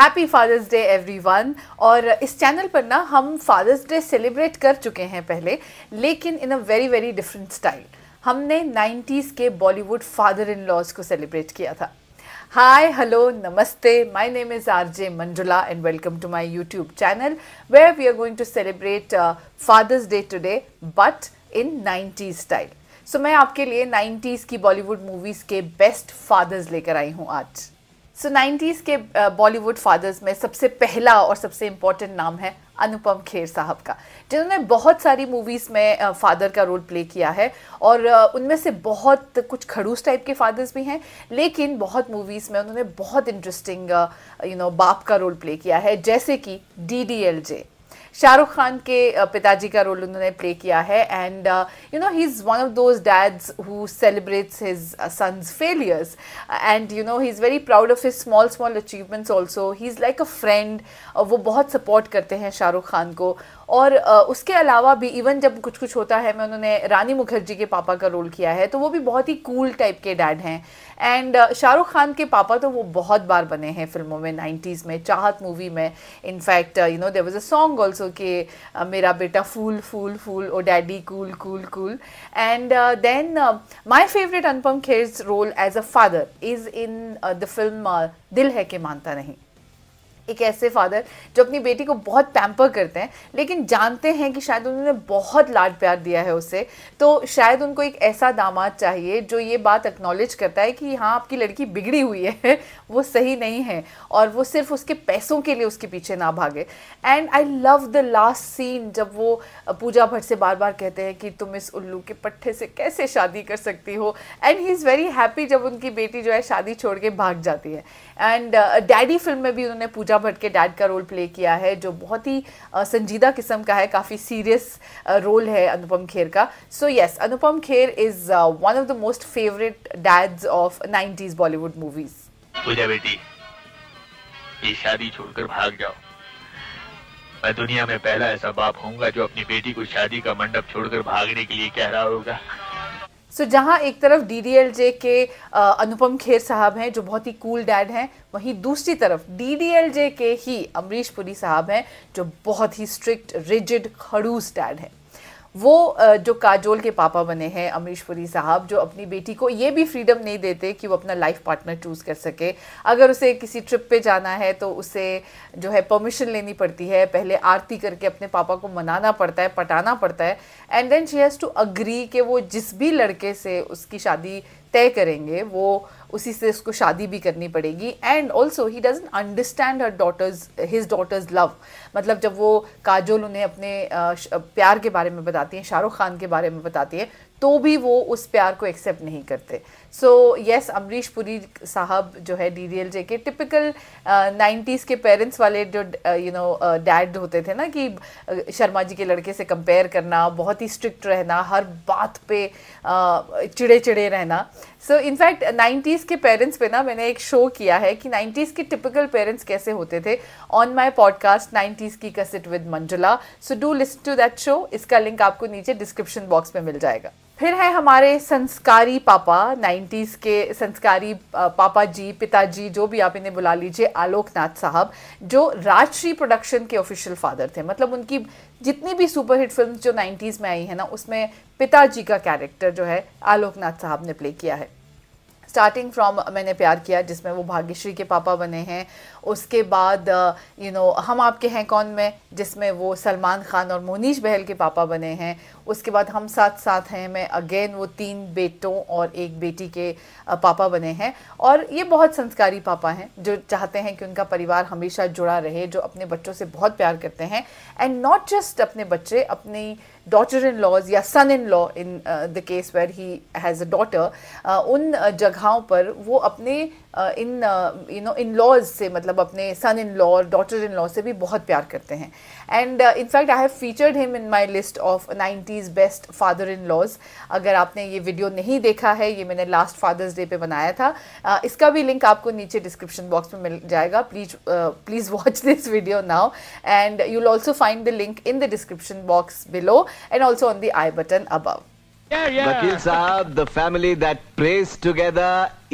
Happy father's day everyone और इस channel पर ना हम फादर्स डे सेलिब्रेट कर चुके हैं पहले लेकिन in a very very different style हमने नाइन्टीज़ के बॉलीवुड फादर इन लॉज को सेलिब्रेट किया था हाय हेलो नमस्ते my name is R J Manjula and welcome to my YouTube channel where we are going to celebrate father's day today but in 90s style so मैं आपके लिए nineties की Bollywood movies के best fathers लेकर आई हूँ आज सो नाइन्टीज़ के बॉलीवुड uh, फादर्स में सबसे पहला और सबसे इम्पॉर्टेंट नाम है अनुपम खेर साहब का जिन्होंने बहुत सारी मूवीज़ में फ़ादर uh, का रोल प्ले किया है और uh, उनमें से बहुत कुछ खड़ूस टाइप के फादर्स भी हैं लेकिन बहुत मूवीज़ में उन्होंने बहुत इंटरेस्टिंग यू नो बाप का रोल प्ले किया है जैसे कि D D L J Shahrukh Khan के पिताजी का रोल उन्होंने प्ले किया है and you know he is one of those dads who celebrates his sons failures and you know he is very proud of his small small achievements also he is like a friend uh, वो बहुत support करते हैं शाहरुख खान को और उसके अलावा भी even जब कुछ कुछ होता है मैं उन्होंने रानी मुखर्जी के पापा का रोल किया है तो वो भी बहुत ही कूल टाइप के डैड हैं एंड शाहरुख खान के पापा तो वो बहुत बार बने हैं फिल्मों में नाइन्टीज़ में चाहत मूवी में in fact you know there was a song also कि मेरा बेटा fool fool fool oh daddy cool cool cool and then my favourite Anupam Kher role as a father is in the film Dil Hai कि मानता नहीं एक ऐसे फादर जो अपनी बेटी को बहुत पैम्पर करते हैं लेकिन जानते हैं कि शायद उन्होंने बहुत लाड प्यार दिया है उसे तो शायद उनको एक ऐसा दामाद चाहिए जो ये बात एक्नॉलेज करता है कि हाँ आपकी लड़की बिगड़ी हुई है वो सही नहीं है और वो सिर्फ उसके पैसों के लिए उसके पीछे ना भागे and I love the last scene जब वो पूजा भट्ट से बार बार कहते हैं कि तुम इस उल्लू के पट्ठे से कैसे शादी कर सकती हो and he is very happy जब उनकी बेटी जो है शादी छोड़ के भाग जाती है एंड डैडी फिल्म में भी उन्होंने पूजा पूजा भट्ट के डैड का रोल प्ले किया है जो बहुत ही संजीदा किस्म का है काफ़ी सीरियस रोल है अनुपम खेर का so yes Anupam Kher is one of the most favourite dads of nineties Bollywood movies Pooja बेटी ये शादी छोड़कर भाग जाओ मैं दुनिया में पहला ऐसा बाप होऊंगा जो अपनी बेटी को शादी का मंडप छोड़कर भागने के लिए कह रहा होगा सो so, जहाँ एक तरफ जे के अनुपम खेर साहब हैं जो बहुत ही कूल डैड हैं वहीं दूसरी तरफ जे के ही अमरीश पुरी साहब हैं जो बहुत ही स्ट्रिक्ट रिजिड खड़ूस डैड हैं वो जो काजोल के पापा बने हैं अमरीश पुरी साहब जो अपनी बेटी को ये भी फ्रीडम नहीं देते कि वो अपना लाइफ पार्टनर चूज़ कर सके अगर उसे किसी ट्रिप पे जाना है तो उसे जो है परमिशन लेनी पड़ती है पहले आरती करके अपने पापा को मनाना पड़ता है पटाना पड़ता है and then she has to agree कि वो जिस भी लड़के से उसकी शादी तय करेंगे वो उसी से उसको शादी भी करनी पड़ेगी and also he doesn't understand her daughters his daughters love मतलब जब वो काजोल उन्हें अपने प्यार के बारे में बताती हैं शाहरुख खान के बारे में बताती है तो भी वो उस प्यार को एक्सेप्ट नहीं करते सो यस अमरीश पुरी साहब जो है डी डी एल जे के टिपिकल नाइन्टीज़ के पेरेंट्स वाले जो यू नो डैड होते थे ना कि शर्मा जी के लड़के से कंपेयर करना बहुत ही स्ट्रिक्ट रहना हर बात पे uh, चिड़े चिड़े रहना सो इनफैक्ट नाइन्टीज़ नाइन्टीज़ के पेरेंट्स पे ना मैंने एक शो किया है कि नाइन्टीज़ के टिपिकल पेरेंट्स कैसे होते थे ऑन माई पॉडकास्ट नाइन्टीज़ की cassette with Manjula so do listen to that show इसका लिंक आपको नीचे डिस्क्रिप्शन बॉक्स में मिल जाएगा फिर है हमारे संस्कारी पापा नाइन्टीज के संस्कारी पापा जी पिताजी जो भी आप इन्हें बुला लीजिए आलोकनाथ साहब जो राजश्री प्रोडक्शन के ऑफिशियल फादर थे मतलब उनकी जितनी भी सुपरहिट फिल्म जो नाइन्टीज में आई है ना उसमें पिताजी का कैरेक्टर जो है आलोकनाथ साहब ने प्ले किया है स्टार्टिंग फ्रॉम मैंने प्यार किया जिसमें वो भाग्यश्री के पापा बने हैं उसके बाद यू नो हम आपके हैं कौन में जिसमें वो सलमान खान और मोनीश बहल के पापा बने हैं उसके बाद हम साथ साथ हैं मैं अगेन वो तीन बेटों और एक बेटी के पापा बने हैं और ये बहुत संस्कारी पापा हैं जो चाहते हैं कि उनका परिवार हमेशा जुड़ा रहे जो अपने बच्चों से बहुत प्यार करते हैं एंड नॉट जस्ट अपने बच्चे अपनी डॉटर इन लॉज या son in law in the case where he has a daughter उन जगहों पर वो अपने in you know in laws से मतलब अपने सन इन लॉ और डॉटर इन लॉ से भी बहुत प्यार करते हैं and in fact I have featured him in my list of ninety thirties best father in laws अगर आपने ये वीडियो नहीं देखा है ये मैंने लास्ट फादर्स डे पे बनाया था uh, इसका भी लिंक आपको नीचे डिस्क्रिप्शन बॉक्स में मिल जाएगा please please watch this video now and you will also find the link in the description box below and also on the i button above Yeah, yeah. Saab, the family that prays together,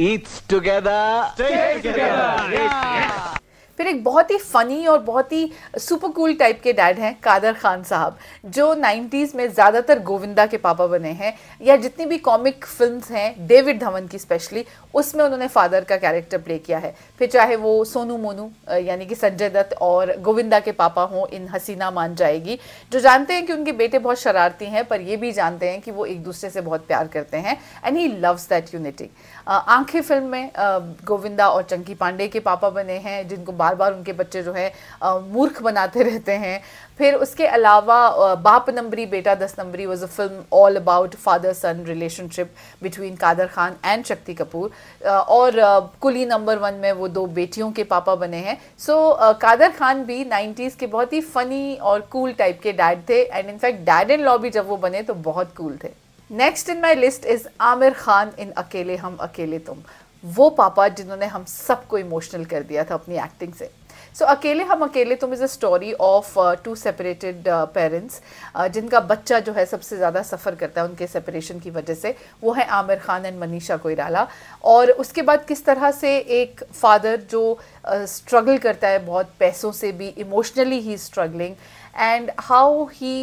eats together, stays together. Yeah. Yes. फिर एक बहुत ही funny और बहुत ही super cool type के dad हैं कादर खान साहब जो 90s में ज़्यादातर गोविंदा के पापा बने हैं या जितनी भी कॉमिक फिल्म्स हैं डेविड धवन की स्पेशली उसमें उन्होंने फादर का कैरेक्टर प्ले किया है फिर चाहे वो सोनू मोनू यानी कि संजय दत्त और गोविंदा के पापा हों इन हसीना मान जाएगी जो जानते हैं कि उनके बेटे बहुत शरारती हैं पर ये भी जानते हैं कि वो एक दूसरे से बहुत प्यार करते हैं and he loves that unity Aankhen film में गोविंदा और चंकी पांडे के पापा बने हैं जिनको बार बार उनके बच्चे जो है मूर्ख बनाते रहते हैं फिर उसके अलावा बाप नंबरी Beta Dus Numbri was a film all about father son relationship between Kader Khan and Shakti Kapoor और कुली नंबर वन में वो दो बेटियों के पापा बने हैं सो so, कादर खान भी नाइन्टीज़ के बहुत ही फ़नी और कूल टाइप के डैड थे and in fact dad and law भी जब वो बने तो बहुत कूल थे next in my list is Aamir Khan in Akele Hum Akele तुम वो पापा जिन्होंने हम सबको इमोशनल कर दिया था अपनी एक्टिंग से सो so, अकेले Hum Akele Tum is a story of two separated parents जिनका बच्चा जो है सबसे ज़्यादा सफ़र करता है उनके सेपरेशन की वजह से वो है आमिर खान एंड मनीषा कोयराला और उसके बाद किस तरह से एक फादर जो स्ट्रगल uh, करता है बहुत पैसों से भी इमोशनली ही struggling and how he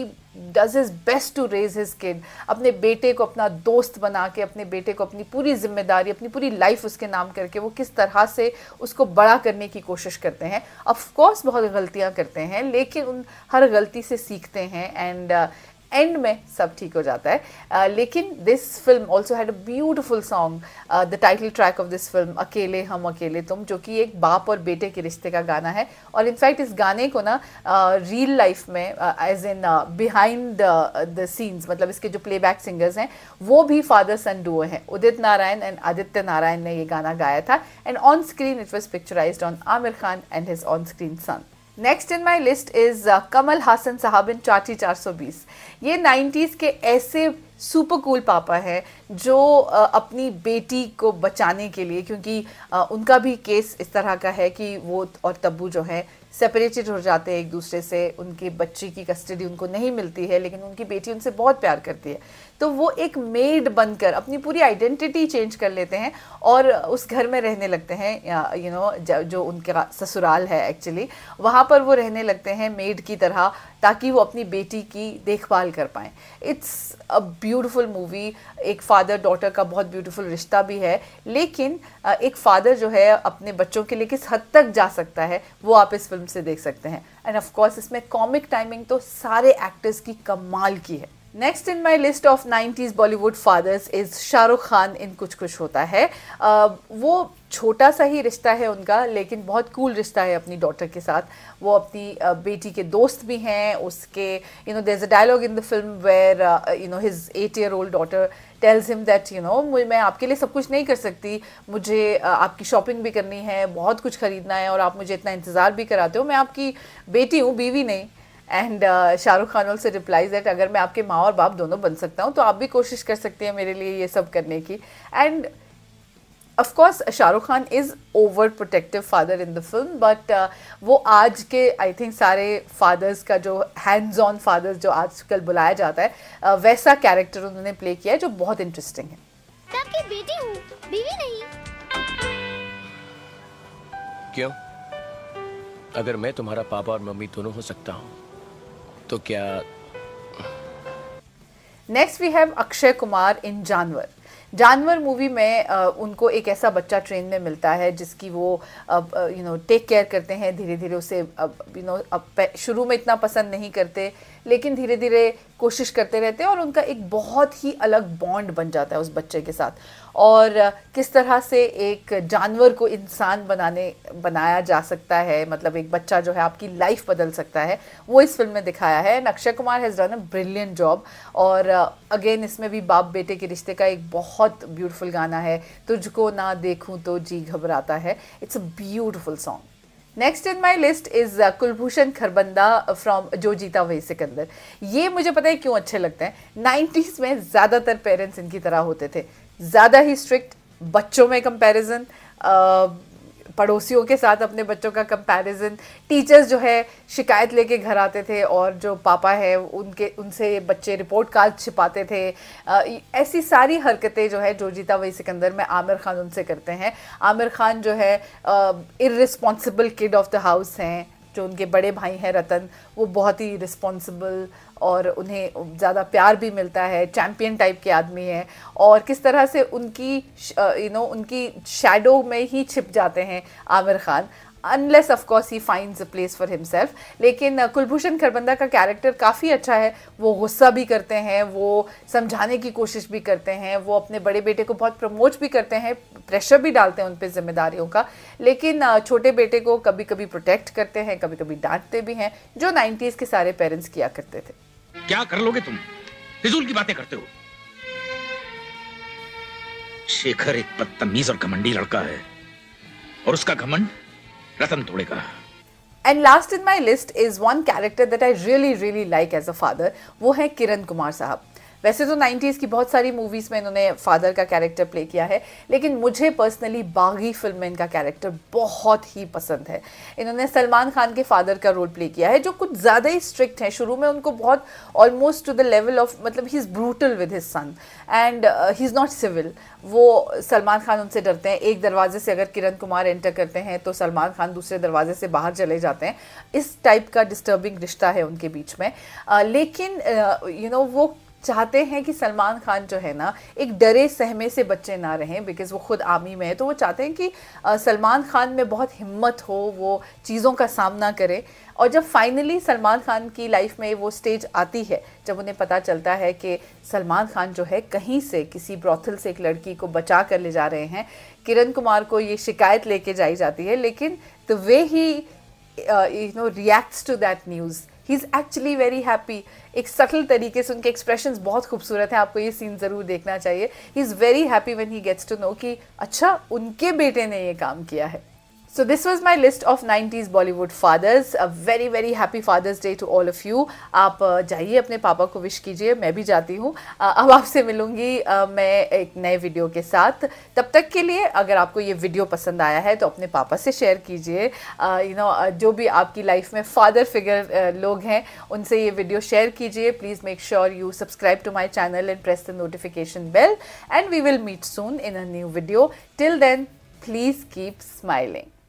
does his best to raise his kid अपने बेटे को अपना दोस्त बना के अपने बेटे को अपनी पूरी जिम्मेदारी अपनी पूरी लाइफ उसके नाम करके वो किस तरह से उसको बड़ा करने की कोशिश करते हैं ऑफकोर्स बहुत गलतियाँ करते हैं लेकिन उन हर गलती से सीखते हैं एंड एंड में सब ठीक हो जाता है uh, लेकिन this film also had a beautiful song the title track of this film Akele Hum Akele तुम जो कि एक बाप और बेटे के रिश्ते का गाना है और इनफैक्ट इस गाने को ना रियल uh, लाइफ में as in behind the scenes मतलब इसके जो प्लेबैक सिंगर्स हैं वो भी फादर सन डुओ हैं उदित नारायण एंड आदित्य नारायण ने ये गाना गाया था and on screen it was picturised on Aamir Khan and his on screen son next in my list is Kamal Haasan साहब इन चाची 420 ये 90s के ऐसे सुपर कूल पापा हैं जो uh, अपनी बेटी को बचाने के लिए क्योंकि uh, उनका भी केस इस तरह का है कि वो और तब्बू जो है सेपरेटेड हो जाते हैं एक दूसरे से उनके बच्चे की कस्टडी उनको नहीं मिलती है लेकिन उनकी बेटी उनसे बहुत प्यार करती है तो वो एक मेड बनकर अपनी पूरी आइडेंटिटी चेंज कर लेते हैं और उस घर में रहने लगते हैं यू नो जो उनका ससुराल है एक्चुअली वहाँ पर वो रहने लगते हैं मेड की तरह ताकि वो अपनी बेटी की देखभाल कर पाएँ इट्स अ ब्यूटिफुल मूवी एक फादर डॉटर का बहुत ब्यूटीफुल रिश्ता भी है लेकिन एक फादर जो है अपने बच्चों के लिए किस हद तक जा सकता है वो आप इस फिल्म से देख सकते हैं एंड ऑफ कोर्स इसमें कॉमिक टाइमिंग तो सारे एक्टर्स की कमाल की है next in my list of nineties Bollywood fathers is Shahrukh Khan in Kuch Kuch होता है वो छोटा सा ही रिश्ता है उनका लेकिन बहुत कूल रिश्ता है अपनी डॉटर के साथ वो अपनी uh, बेटी के दोस्त भी हैं उसके you know there a dialogue in the film where you know his eight year old daughter tells him that you know मैं आपके लिए सब कुछ नहीं कर सकती मुझे uh, आपकी शॉपिंग भी करनी है बहुत कुछ ख़रीदना है और आप मुझे इतना इंतज़ार भी कराते हो मैं आपकी बेटी हूँ बीवी नहीं and uh, Shahrukh Khan also replies that अगर मैं आपके माँ और बाप दोनों बन सकता हूँ तो आप भी कोशिश कर सकते हैं मेरे लिए ये सब करने की and of course Shahrukh Khan is over protective father in the film but वो आज के आई थिंक सारे फादर्स का जो हैंड्स ऑन फादर्स जो कल बुलाया जाता है uh, वैसा कैरेक्टर उन्होंने प्ले किया है जो बहुत इंटरेस्टिंग है आपकी बेटी बीवी नहीं क्यों अगर मैं तुम्हारा पापा और मम्मी दोनों हो सकता हूँ तो क्या next we have Akshay Kumar in Jaanwar Jaanwar movie में आ, उनको एक ऐसा बच्चा ट्रेन में मिलता है जिसकी वो यू नो टेक केयर करते हैं धीरे धीरे उसे यू नो शुरू में इतना पसंद नहीं करते लेकिन धीरे धीरे कोशिश करते रहते हैं और उनका एक बहुत ही अलग बॉन्ड बन जाता है उस बच्चे के साथ और किस तरह से एक जानवर को इंसान बनाने बनाया जा सकता है मतलब एक बच्चा जो है आपकी लाइफ बदल सकता है वो इस फिल्म में दिखाया है and Akshay Kumar has done a brilliant job और अगेन uh, इसमें भी बाप बेटे के रिश्ते का एक बहुत ब्यूटीफुल गाना है तुझको ना देखूँ तो जी घबराता है it's a beautiful song next in my list is Kulbhushan Kharbanda from Jo Jeeta वही सिकंदर ये मुझे पता है क्यों अच्छे लगते हैं नाइन्टीज़ में ज़्यादातर पेरेंट्स इनकी तरह होते थे ज़्यादा ही स्ट्रिक्ट बच्चों में कंपैरिजन पड़ोसियों के साथ अपने बच्चों का कंपैरिजन टीचर्स जो है शिकायत लेके घर आते थे और जो पापा है उनके उनसे बच्चे रिपोर्ट कार्ड छिपाते थे आ, ऐसी सारी हरकतें जो है जोजीता वही सिकंदर में आमिर खान उनसे करते हैं आमिर खान जो है irresponsible kid of the house हैं जो उनके बड़े भाई हैं रतन वो बहुत ही रिस्पॉन्सिबल और उन्हें ज़्यादा प्यार भी मिलता है चैम्पियन टाइप के आदमी हैं और किस तरह से उनकी यू नो उनकी शेडो में ही छिप जाते हैं Aamir Khan unless of course he find a place for himself लेकिन uh, कुलभूषण खरबंदा का कैरेक्टर काफ़ी अच्छा है वो गुस्सा भी करते हैं वो समझाने की कोशिश भी करते हैं वो अपने बड़े बेटे को बहुत प्रमोट भी करते हैं प्रेशर भी डालते हैं उन पर जिम्मेदारियों का लेकिन uh, छोटे बेटे को कभी कभी प्रोटेक्ट करते हैं कभी कभी डांटते भी हैं जो नाइन्टीज़ के सारे पेरेंट्स किया करते थे क्या कर लोगे तुम फिजूल की बातें करते हो शेखर एक बदतमीज और घमंडी लड़का है और उसका घमंड कसम तोड़ेगा and last in my list is one character that I really really like as a father वो है किरण कुमार साहब वैसे तो 90s की बहुत सारी मूवीज़ में इन्होंने फादर का कैरेक्टर प्ले किया है लेकिन मुझे पर्सनली बागी फिल्म में इनका कैरेक्टर बहुत ही पसंद है इन्होंने सलमान खान के फादर का रोल प्ले किया है जो कुछ ज़्यादा ही स्ट्रिक्ट हैं शुरू में उनको बहुत almost to the level of मतलब he is brutal with his son and he is not civil वो सलमान खान उनसे डरते हैं एक दरवाजे से अगर किरण कुमार एंटर करते हैं तो सलमान खान दूसरे दरवाजे से बाहर चले जाते हैं इस टाइप का डिस्टर्बिंग रिश्ता है उनके बीच में आ, लेकिन you uh, know you know, वो चाहते हैं कि सलमान खान जो है ना एक डरे सहमे से बच्चे ना रहें बिकॉज़ वो ख़ुद आर्मी में है तो वो चाहते हैं कि सलमान खान में बहुत हिम्मत हो वो चीज़ों का सामना करे और जब फाइनली सलमान खान की लाइफ में वो स्टेज आती है जब उन्हें पता चलता है कि सलमान खान जो है कहीं से किसी ब्रॉथल से एक लड़की को बचा कर ले जा रहे हैं किरण कुमार को ये शिकायत लेके जाई जाती है लेकिन the way he you know reacts to that news he is actually very happy एक सटल तरीके से उनके एक्सप्रेशन बहुत खूबसूरत हैं आपको ये सीन ज़रूर देखना चाहिए he is very happy when he gets to know कि अच्छा उनके बेटे ने ये काम किया है so this was my list of nineties Bollywood fathers a very very happy fathers day to all of you आप जाइए अपने पापा को विश कीजिए मैं भी जाती हूँ अब आपसे मिलूंगी मैं एक नए वीडियो के साथ तब तक के लिए अगर आपको ये वीडियो पसंद आया है तो अपने पापा से शेयर कीजिए यू नो जो भी आपकी लाइफ में फादर फिगर लोग हैं उनसे ये वीडियो शेयर कीजिए please make sure you subscribe to my channel and press the notification bell and we will meet soon in a new video till then please keep smiling